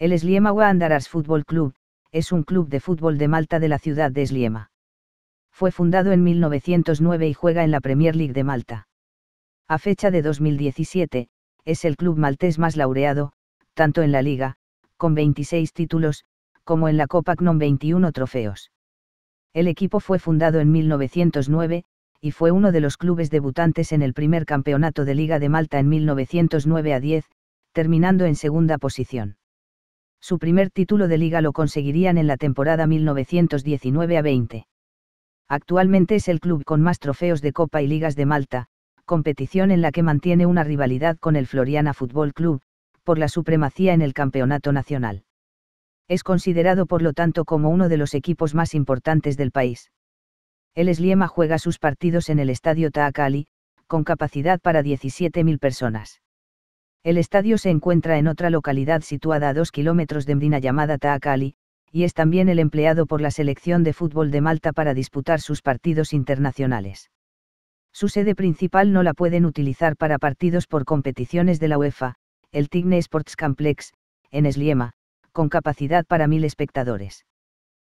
El Sliema Wanderers Fútbol Club, es un club de fútbol de Malta de la ciudad de Sliema. Fue fundado en 1909 y juega en la Premier League de Malta. A fecha de 2017, es el club maltés más laureado, tanto en la Liga, con 26 títulos, como en la Copa con 21 trofeos. El equipo fue fundado en 1909, y fue uno de los clubes debutantes en el primer campeonato de Liga de Malta en 1909 a 10, terminando en segunda posición. Su primer título de liga lo conseguirían en la temporada 1919 a 20. Actualmente es el club con más trofeos de Copa y Ligas de Malta, competición en la que mantiene una rivalidad con el Floriana Fútbol Club, por la supremacía en el campeonato nacional. Es considerado por lo tanto como uno de los equipos más importantes del país. El Esliema juega sus partidos en el Estadio Taakali, con capacidad para 17.000 personas. El estadio se encuentra en otra localidad situada a 2 kilómetros de Mdina llamada Taakali, y es también el empleado por la selección de fútbol de Malta para disputar sus partidos internacionales. Su sede principal no la pueden utilizar para partidos por competiciones de la UEFA, el Tigne Sports Complex, en Esliema, con capacidad para mil espectadores.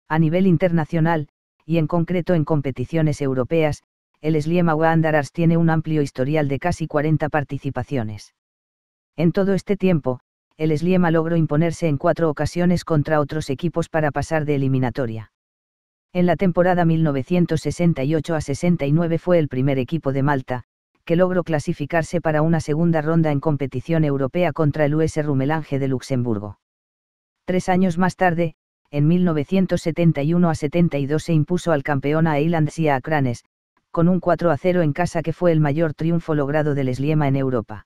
A nivel internacional, y en concreto en competiciones europeas, el Esliema Wanderers tiene un amplio historial de casi 40 participaciones. En todo este tiempo, el Esliema logró imponerse en cuatro ocasiones contra otros equipos para pasar de eliminatoria. En la temporada 1968 a 69 fue el primer equipo de Malta, que logró clasificarse para una segunda ronda en competición europea contra el US Rumelange de Luxemburgo. Tres años más tarde, en 1971 a 72 se impuso al campeón a Acranes, con un 4 a 0 en casa que fue el mayor triunfo logrado del Esliema en Europa.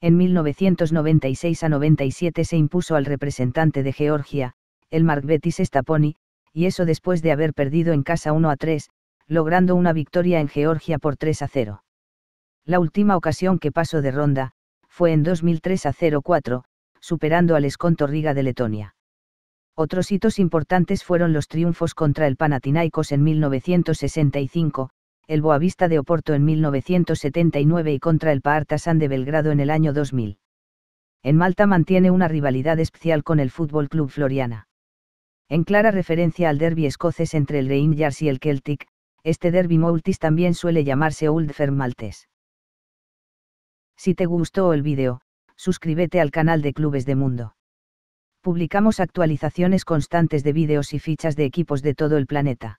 En 1996 a 97 se impuso al representante de Georgia, el Mark Betis Staponi, y eso después de haber perdido en casa 1 a 3, logrando una victoria en Georgia por 3 a 0. La última ocasión que pasó de ronda, fue en 2003 a 04, superando al Esconto Riga de Letonia. Otros hitos importantes fueron los triunfos contra el Panathinaikos en 1965, el Boavista de Oporto en 1979 y contra el Paartasan de Belgrado en el año 2000. En Malta mantiene una rivalidad especial con el Fútbol Club Floriana en clara referencia al derby escocés entre el Reim y el Celtic, este derby Maltese también suele llamarse Old Firm Maltes. Si te gustó el vídeo, suscríbete al canal de Clubes de Mundo. Publicamos actualizaciones constantes de vídeos y fichas de equipos de todo el planeta.